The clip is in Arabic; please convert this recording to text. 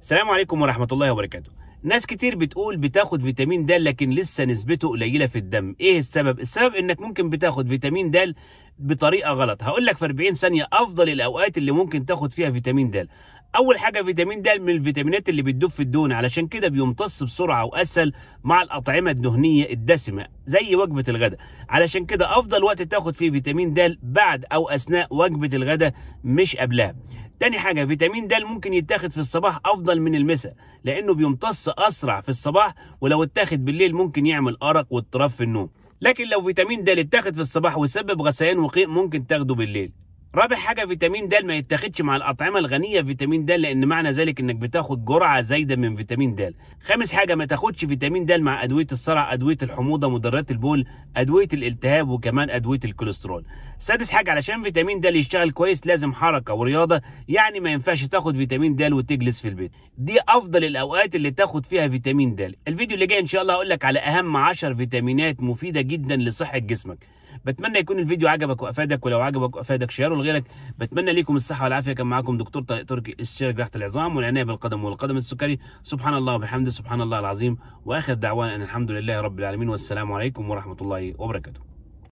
السلام عليكم ورحمة الله وبركاته ناس كتير بتقول بتاخد فيتامين د لكن لسه نسبته قليلة في الدم ايه السبب السبب انك ممكن بتاخد فيتامين د بطريقة غلط هقول لك في 40 ثانية افضل الاوقات اللي ممكن تاخد فيها فيتامين د اول حاجه فيتامين د من الفيتامينات اللي بتدوب في الدهون علشان كده بيمتص بسرعه واسهل مع الاطعمه الدهنيه الدسمه زي وجبه الغداء علشان كده افضل وقت تاخد فيه فيتامين د بعد او اثناء وجبه الغداء مش قبلها تاني حاجه فيتامين د ممكن يتاخد في الصباح افضل من المساء لانه بيمتص اسرع في الصباح ولو اتاخد بالليل ممكن يعمل ارق واضطراب في النوم لكن لو فيتامين د اتاخد في الصباح وسبب غثيان وقيء ممكن تاخده بالليل رابع حاجه فيتامين د ما يتاخدش مع الاطعمه الغنيه فيتامين د لان معنى ذلك انك بتاخد جرعه زايده من فيتامين د خامس حاجه ما تاخدش فيتامين د مع ادويه الصرع ادويه الحموضه مضرات البول ادويه الالتهاب وكمان ادويه الكوليسترول سادس حاجه علشان فيتامين د يشتغل كويس لازم حركه ورياضه يعني ما ينفعش تاخد فيتامين د وتجلس في البيت دي افضل الاوقات اللي تاخد فيها فيتامين د الفيديو اللي جاي ان شاء الله هقول لك على اهم 10 فيتامينات مفيده جدا لصحه جسمك بتمنى يكون الفيديو عجبك وافادك ولو عجبك وافادك شيره لغيرك بتمنى ليكم الصحه والعافيه كان معاكم دكتور طارق تركي استشاري جراحه العظام والعنايه بالقدم والقدم السكري سبحان الله وبحمده سبحان الله العظيم واخر دعوانا ان الحمد لله رب العالمين والسلام عليكم ورحمه الله وبركاته